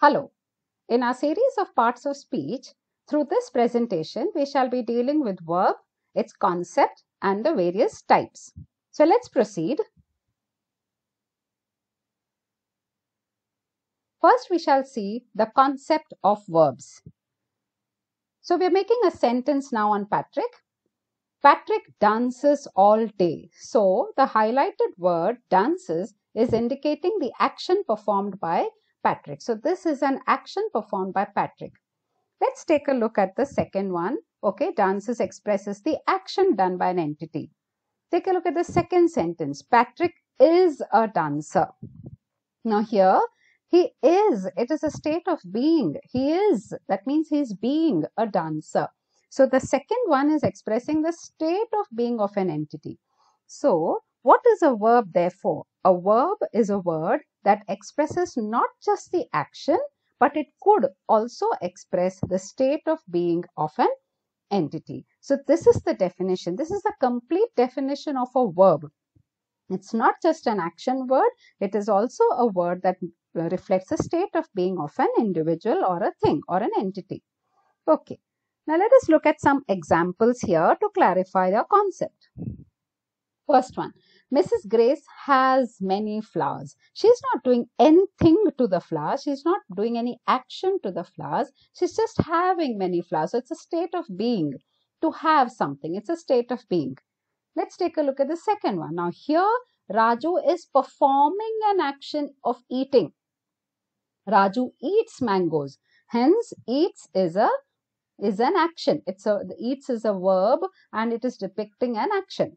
Hello. In our series of parts of speech, through this presentation, we shall be dealing with verb, its concept, and the various types. So let's proceed. First, we shall see the concept of verbs. So we are making a sentence now on Patrick. Patrick dances all day. So the highlighted word dances is indicating the action performed by Patrick. So this is an action performed by Patrick. Let's take a look at the second one. Okay, dances expresses the action done by an entity. Take a look at the second sentence. Patrick is a dancer. Now here, he is. It is a state of being. He is. That means he is being a dancer. So the second one is expressing the state of being of an entity. So what is a verb therefore? A verb is a word that expresses not just the action, but it could also express the state of being of an entity. So, this is the definition. This is the complete definition of a verb. It's not just an action word, it is also a word that uh, reflects the state of being of an individual or a thing or an entity. Okay, now let us look at some examples here to clarify the concept. First one, Mrs. Grace has many flowers. She's not doing anything to the flowers. She's not doing any action to the flowers. She's just having many flowers. So it's a state of being. To have something, it's a state of being. Let's take a look at the second one. Now, here Raju is performing an action of eating. Raju eats mangoes. Hence, eats is a is an action. It's a eats is a verb and it is depicting an action.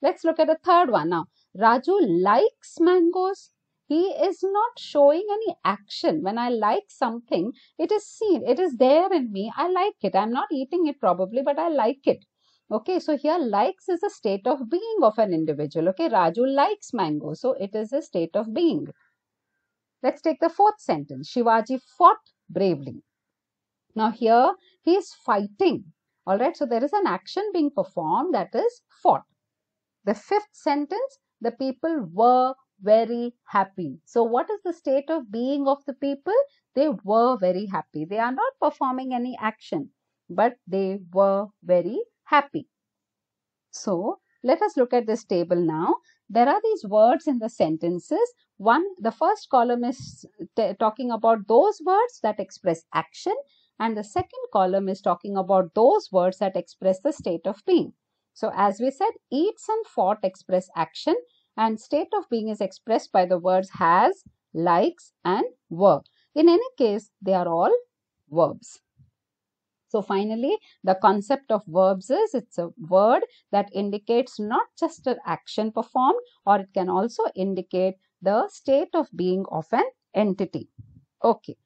Let's look at the third one now. Raju likes mangoes. He is not showing any action. When I like something, it is seen, it is there in me. I like it. I'm not eating it probably, but I like it. Okay, so here likes is a state of being of an individual. Okay, Raju likes mango, so it is a state of being. Let's take the fourth sentence. Shivaji fought bravely. Now here he is fighting. All right, so there is an action being performed that is fought. The fifth sentence, the people were very happy. So, what is the state of being of the people? They were very happy. They are not performing any action, but they were very happy. So, let us look at this table now. There are these words in the sentences. One, the first column is talking about those words that express action, and the second column is talking about those words that express the state of being. So as we said, eats and fought express action and state of being is expressed by the words has, likes and were. In any case, they are all verbs. So finally, the concept of verbs is it's a word that indicates not just an action performed or it can also indicate the state of being of an entity. Okay.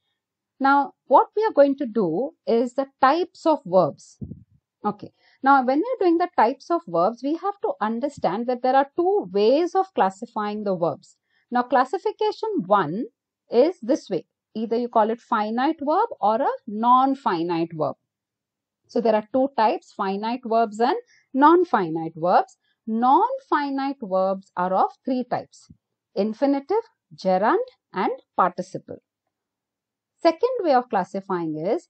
Now, what we are going to do is the types of verbs. Okay. Now, when we're doing the types of verbs, we have to understand that there are two ways of classifying the verbs. Now, classification one is this way. Either you call it finite verb or a non-finite verb. So, there are two types, finite verbs and non-finite verbs. Non-finite verbs are of three types, infinitive, gerund and participle. Second way of classifying is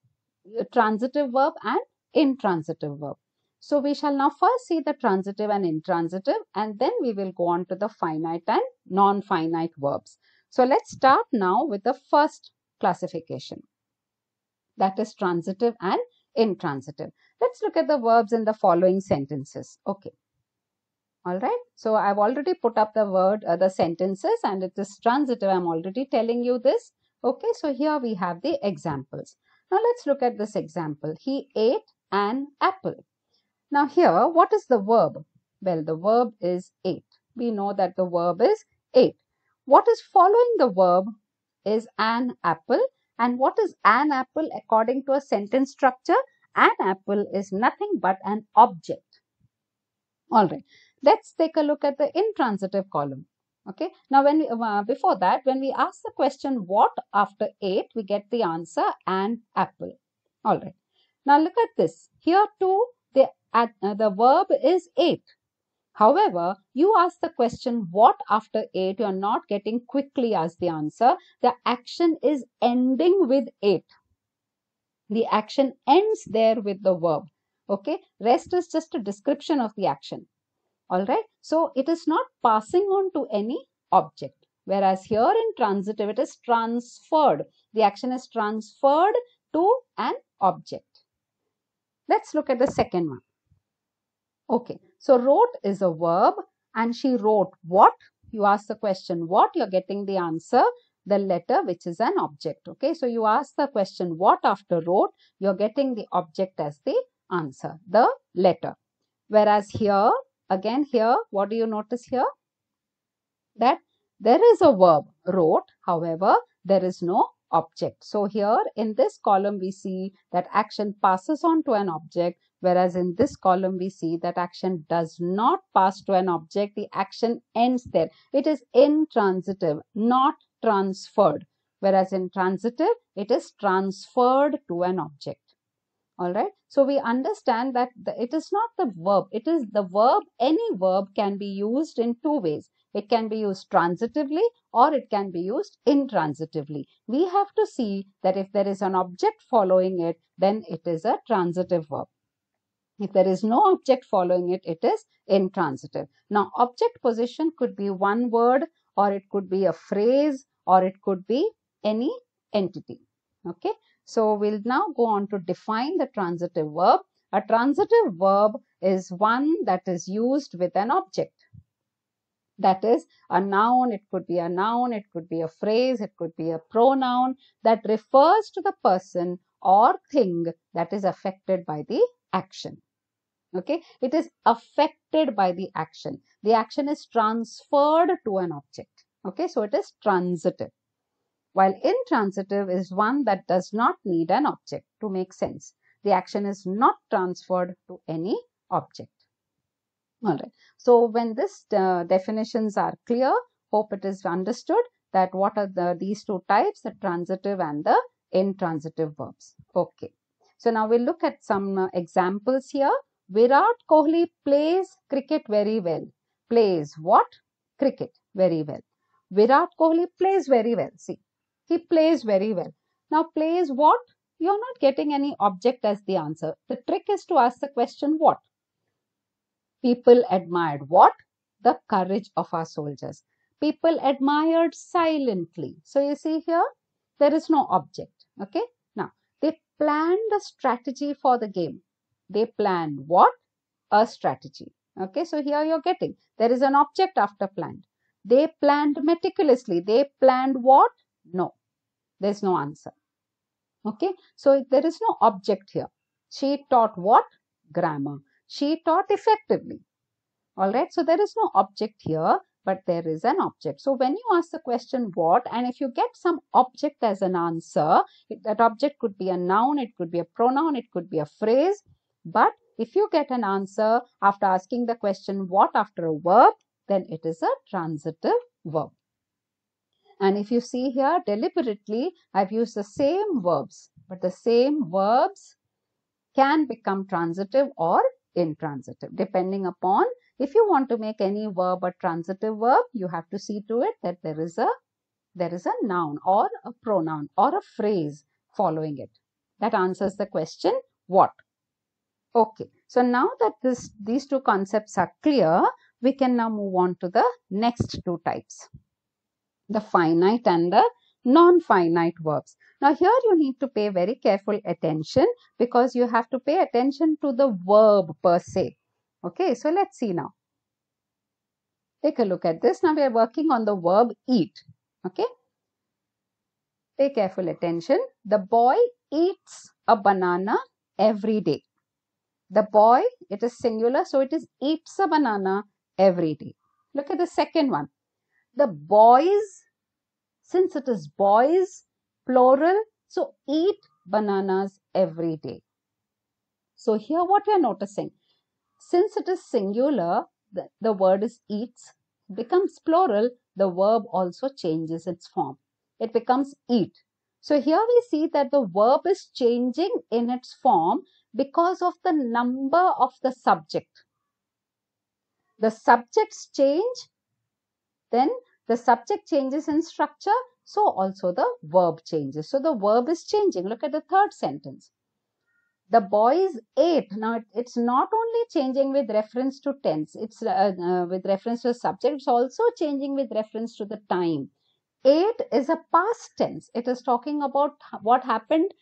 transitive verb and intransitive verb. So we shall now first see the transitive and intransitive and then we will go on to the finite and non-finite verbs. So let's start now with the first classification that is transitive and intransitive. Let's look at the verbs in the following sentences. Okay. All right. So I've already put up the word, uh, the sentences and it is transitive. I'm already telling you this. Okay. So here we have the examples. Now let's look at this example. He ate an apple. Now, here, what is the verb? Well, the verb is ate. We know that the verb is ate. What is following the verb is an apple. And what is an apple according to a sentence structure? An apple is nothing but an object. All right. Let's take a look at the intransitive column. Okay. Now, when we, uh, before that, when we ask the question what after ate, we get the answer an apple. All right. Now look at this. Here too, the, uh, the verb is ate. However, you ask the question what after ate, you are not getting quickly as the answer. The action is ending with ate. The action ends there with the verb. Okay, rest is just a description of the action. All right, so it is not passing on to any object. Whereas here in transitive, it is transferred. The action is transferred to an object. Let's look at the second one. Okay, so wrote is a verb and she wrote what? You ask the question what, you're getting the answer the letter which is an object. Okay, so you ask the question what after wrote, you're getting the object as the answer, the letter. Whereas here, again here, what do you notice here? That there is a verb wrote, however, there is no object. So here in this column we see that action passes on to an object whereas in this column we see that action does not pass to an object. The action ends there. It is intransitive, not transferred whereas in transitive it is transferred to an object. All right. So we understand that the, it is not the verb. It is the verb. Any verb can be used in two ways. It can be used transitively or it can be used intransitively. We have to see that if there is an object following it, then it is a transitive verb. If there is no object following it, it is intransitive. Now, object position could be one word or it could be a phrase or it could be any entity. Okay, so we'll now go on to define the transitive verb. A transitive verb is one that is used with an object. That is, a noun, it could be a noun, it could be a phrase, it could be a pronoun that refers to the person or thing that is affected by the action. Okay, it is affected by the action. The action is transferred to an object. Okay, so it is transitive. While intransitive is one that does not need an object to make sense. The action is not transferred to any object. All right. So when these uh, definitions are clear, hope it is understood that what are the, these two types, the transitive and the intransitive verbs. Okay. So now we'll look at some uh, examples here. Virat Kohli plays cricket very well. Plays what? Cricket very well. Virat Kohli plays very well. See, he plays very well. Now plays what? You're not getting any object as the answer. The trick is to ask the question what? People admired what? The courage of our soldiers. People admired silently. So you see here, there is no object. Okay. Now, they planned a strategy for the game. They planned what? A strategy. Okay. So here you're getting there is an object after planned. They planned meticulously. They planned what? No. There's no answer. Okay. So there is no object here. She taught what? Grammar she taught effectively. All right, so there is no object here, but there is an object. So when you ask the question what and if you get some object as an answer, that object could be a noun, it could be a pronoun, it could be a phrase. But if you get an answer after asking the question what after a verb, then it is a transitive verb. And if you see here, deliberately, I've used the same verbs, but the same verbs can become transitive or intransitive depending upon if you want to make any verb a transitive verb you have to see to it that there is a there is a noun or a pronoun or a phrase following it that answers the question what okay so now that this these two concepts are clear we can now move on to the next two types the finite and the non-finite verbs. Now here you need to pay very careful attention because you have to pay attention to the verb per se. Okay, so let's see now. Take a look at this. Now we are working on the verb eat. Okay. Pay careful attention. The boy eats a banana every day. The boy, it is singular, so it is eats a banana every day. Look at the second one. The boys since it is boys, plural, so eat bananas every day. So here what we are noticing, since it is singular, the, the word is eats, becomes plural, the verb also changes its form. It becomes eat. So here we see that the verb is changing in its form because of the number of the subject. The subjects change, then the subject changes in structure, so also the verb changes. So the verb is changing. Look at the third sentence. The boys ate. Now it's not only changing with reference to tense, it's uh, uh, with reference to subject, it's also changing with reference to the time. Ate is a past tense. It is talking about what happened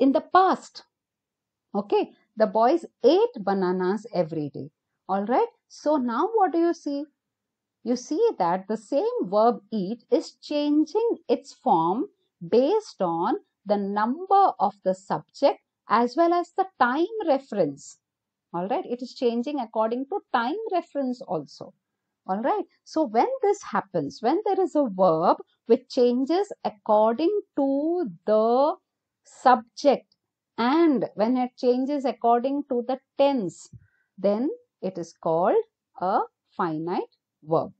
in the past. Okay, the boys ate bananas every day. All right, so now what do you see? you see that the same verb eat is changing its form based on the number of the subject as well as the time reference. All right, it is changing according to time reference also. All right, so when this happens, when there is a verb which changes according to the subject and when it changes according to the tense, then it is called a finite verb.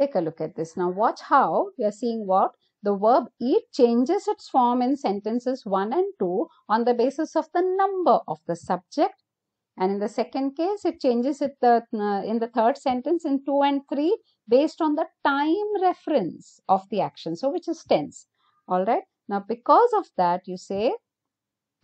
Take a look at this. Now watch how we are seeing what the verb eat changes its form in sentences 1 and 2 on the basis of the number of the subject. And in the second case, it changes it the, uh, in the third sentence in 2 and 3 based on the time reference of the action, so which is tense. All right. Now, because of that, you say,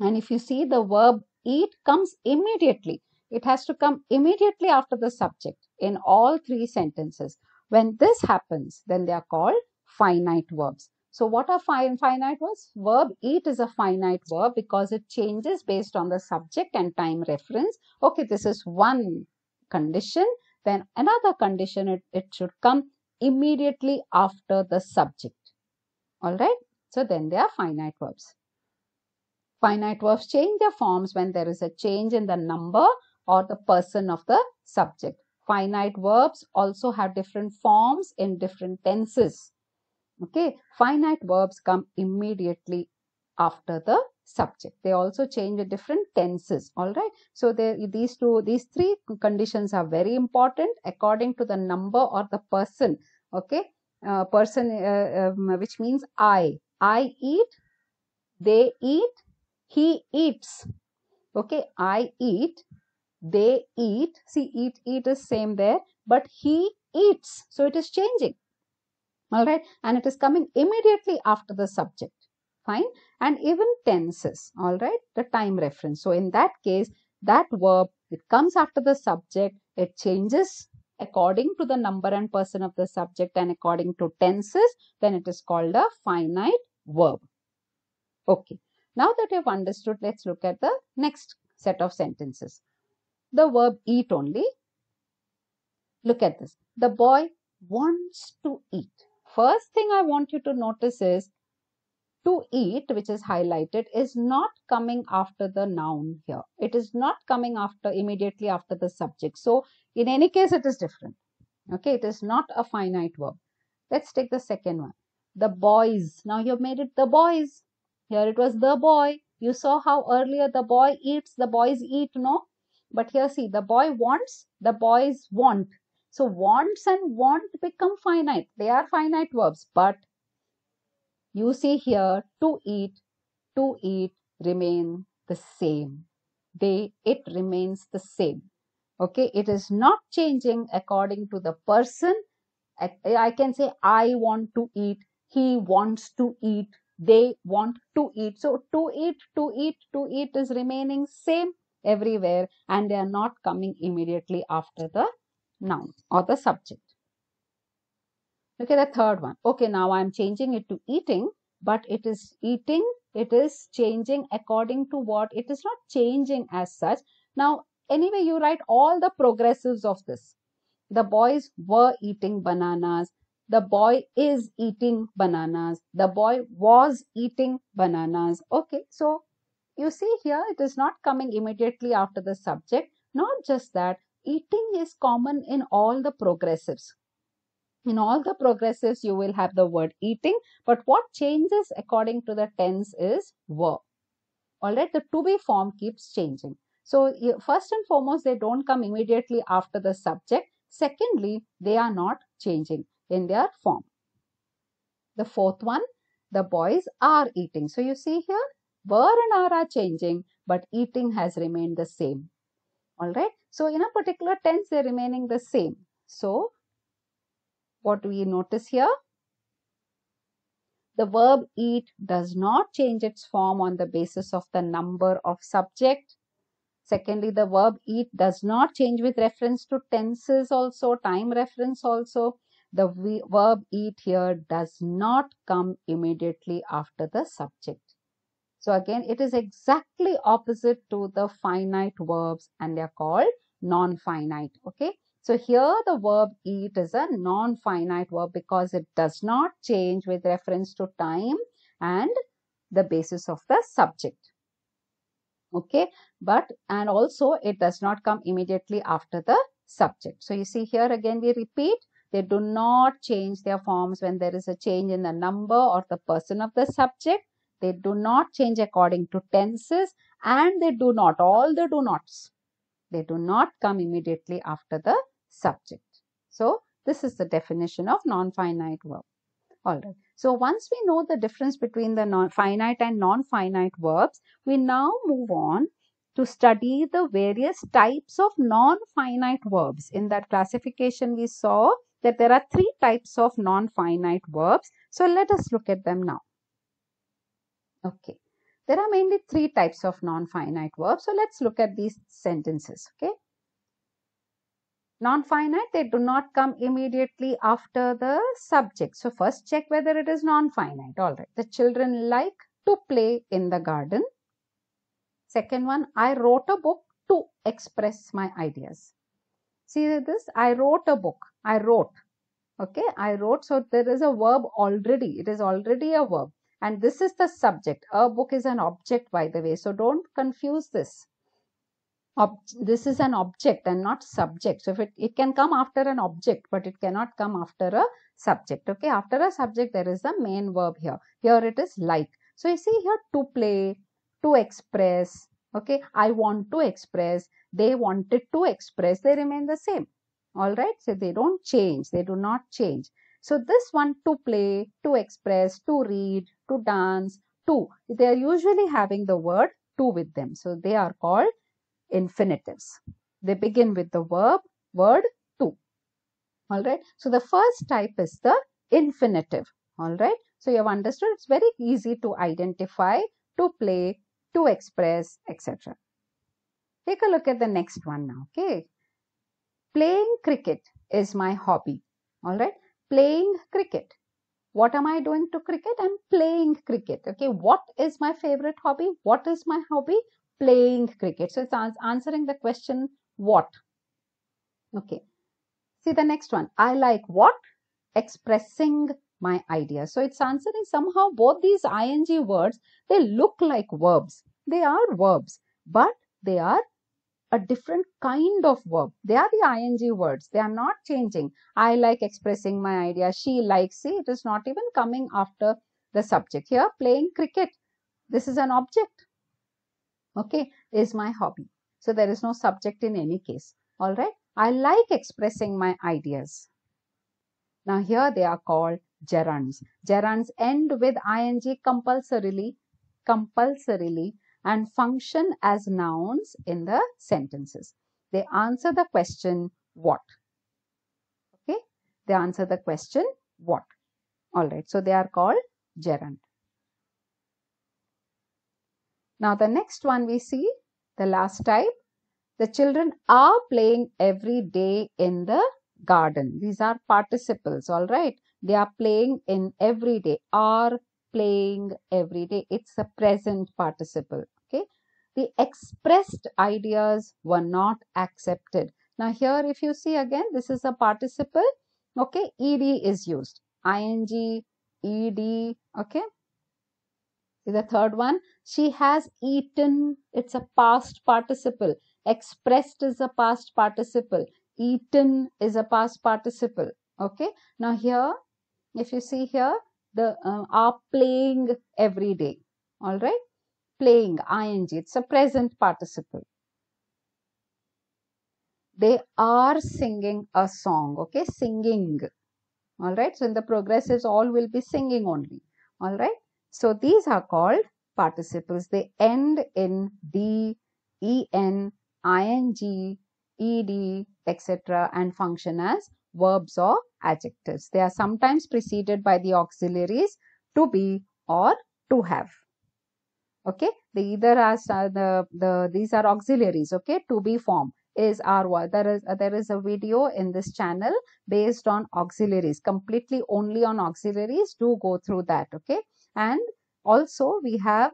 and if you see the verb eat comes immediately it has to come immediately after the subject in all three sentences. When this happens, then they are called finite verbs. So what are finite verbs? Verb eat is a finite verb because it changes based on the subject and time reference. Okay, this is one condition. Then another condition, it, it should come immediately after the subject. All right. So then they are finite verbs. Finite verbs change their forms when there is a change in the number or the person of the subject. Finite verbs also have different forms in different tenses. Okay, finite verbs come immediately after the subject. They also change the different tenses. All right. So these two, these three conditions are very important according to the number or the person. Okay, uh, person, uh, um, which means I. I eat, they eat, he eats. Okay, I eat, they eat. See, eat, eat is same there, but he eats. So it is changing. All right. And it is coming immediately after the subject. Fine. And even tenses. All right. The time reference. So in that case, that verb, it comes after the subject. It changes according to the number and person of the subject and according to tenses. Then it is called a finite verb. Okay. Now that you have understood, let's look at the next set of sentences the verb eat only. Look at this. The boy wants to eat. First thing I want you to notice is to eat, which is highlighted, is not coming after the noun here. It is not coming after immediately after the subject. So, in any case, it is different. Okay, it is not a finite verb. Let's take the second one. The boys. Now you've made it the boys. Here it was the boy. You saw how earlier the boy eats, the boys eat, no? But here see the boy wants, the boys want. So wants and want become finite. They are finite verbs. But you see here to eat, to eat remain the same. They, it remains the same. Okay. It is not changing according to the person. I, I can say I want to eat. He wants to eat. They want to eat. So to eat, to eat, to eat is remaining same everywhere and they are not coming immediately after the noun or the subject. Look at the third one. Okay, now I'm changing it to eating, but it is eating, it is changing according to what? It is not changing as such. Now, anyway, you write all the progressives of this. The boys were eating bananas. The boy is eating bananas. The boy was eating bananas. Okay, so you see here it is not coming immediately after the subject. Not just that, eating is common in all the progressives. In all the progressives, you will have the word eating, but what changes according to the tense is verb. Alright, the to be form keeps changing. So, first and foremost, they don't come immediately after the subject. Secondly, they are not changing in their form. The fourth one, the boys are eating. So, you see here, were and are, are changing, but eating has remained the same. All right. So in a particular tense, they're remaining the same. So what do we notice here? The verb eat does not change its form on the basis of the number of subject. Secondly, the verb eat does not change with reference to tenses also, time reference also. The verb eat here does not come immediately after the subject. So again, it is exactly opposite to the finite verbs and they are called non-finite. Okay. So here the verb eat is a non-finite verb because it does not change with reference to time and the basis of the subject. Okay. But and also it does not come immediately after the subject. So you see here again we repeat they do not change their forms when there is a change in the number or the person of the subject they do not change according to tenses and they do not, all the do nots. They do not come immediately after the subject. So, this is the definition of non-finite verb. Alright. So, once we know the difference between the non finite and non-finite verbs, we now move on to study the various types of non-finite verbs. In that classification, we saw that there are three types of non-finite verbs. So, let us look at them now. Okay. There are mainly three types of non-finite verbs. So let's look at these sentences. Okay. Non-finite, they do not come immediately after the subject. So first check whether it is non-finite. All right. The children like to play in the garden. Second one, I wrote a book to express my ideas. See this? I wrote a book. I wrote. Okay. I wrote. So there is a verb already. It is already a verb and this is the subject a book is an object by the way so don't confuse this Ob this is an object and not subject so if it, it can come after an object but it cannot come after a subject okay after a subject there is the main verb here here it is like so you see here to play to express okay i want to express they wanted to express they remain the same all right so they don't change they do not change so this one to play to express to read to dance, to. They are usually having the word to with them. So they are called infinitives. They begin with the verb, word to. Alright. So the first type is the infinitive. Alright. So you have understood it's very easy to identify, to play, to express, etc. Take a look at the next one now. Okay. Playing cricket is my hobby. Alright. Playing cricket what am i doing to cricket i'm playing cricket okay what is my favorite hobby what is my hobby playing cricket so it's answering the question what okay see the next one i like what expressing my idea so it's answering somehow both these ing words they look like verbs they are verbs but they are a different kind of verb. They are the ing words. They are not changing. I like expressing my idea. She likes. See, it is not even coming after the subject. Here, playing cricket. This is an object. Okay, is my hobby. So there is no subject in any case. All right. I like expressing my ideas. Now here they are called gerunds. Gerunds end with ing compulsorily, compulsorily and function as nouns in the sentences. They answer the question, what? Okay, they answer the question, what? Alright, so they are called gerund. Now the next one we see, the last type, the children are playing every day in the garden. These are participles, alright. They are playing in every day, are playing every day. It's a present participle the expressed ideas were not accepted. Now, here if you see again, this is a participle, okay, ed is used, ing, ed, okay. The third one, she has eaten, it's a past participle. Expressed is a past participle. Eaten is a past participle. Okay. Now here, if you see here, the uh, are playing every day. All right playing ing. It's a present participle. They are singing a song. Okay, singing. All right. So in the progressives, all will be singing only. All right. So these are called participles. They end in d, e, n, i, n, g, e, d, ing, ed, etc. and function as verbs or adjectives. They are sometimes preceded by the auxiliaries to be or to have okay the either as uh, the the these are auxiliaries okay to be formed is R1. is, uh, there is a video in this channel based on auxiliaries, completely only on auxiliaries. Do go through that, okay? And also we have,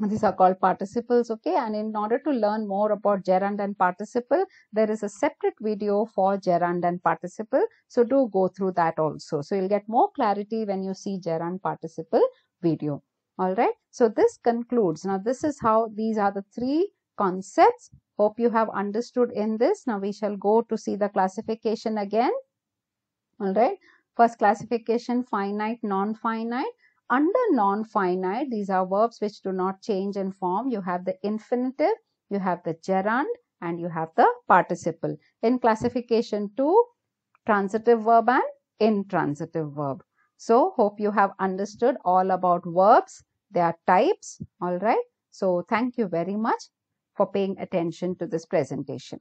these are called participles, okay? And in order to learn more about gerund and participle, there is a separate video for gerund and participle. So do go through that also. So you'll get more clarity when you see gerund participle video all right so this concludes now this is how these are the three concepts hope you have understood in this now we shall go to see the classification again all right first classification finite non-finite under non-finite these are verbs which do not change in form you have the infinitive you have the gerund and you have the participle in classification 2 transitive verb and intransitive verb so, hope you have understood all about verbs, their types, alright. So, thank you very much for paying attention to this presentation.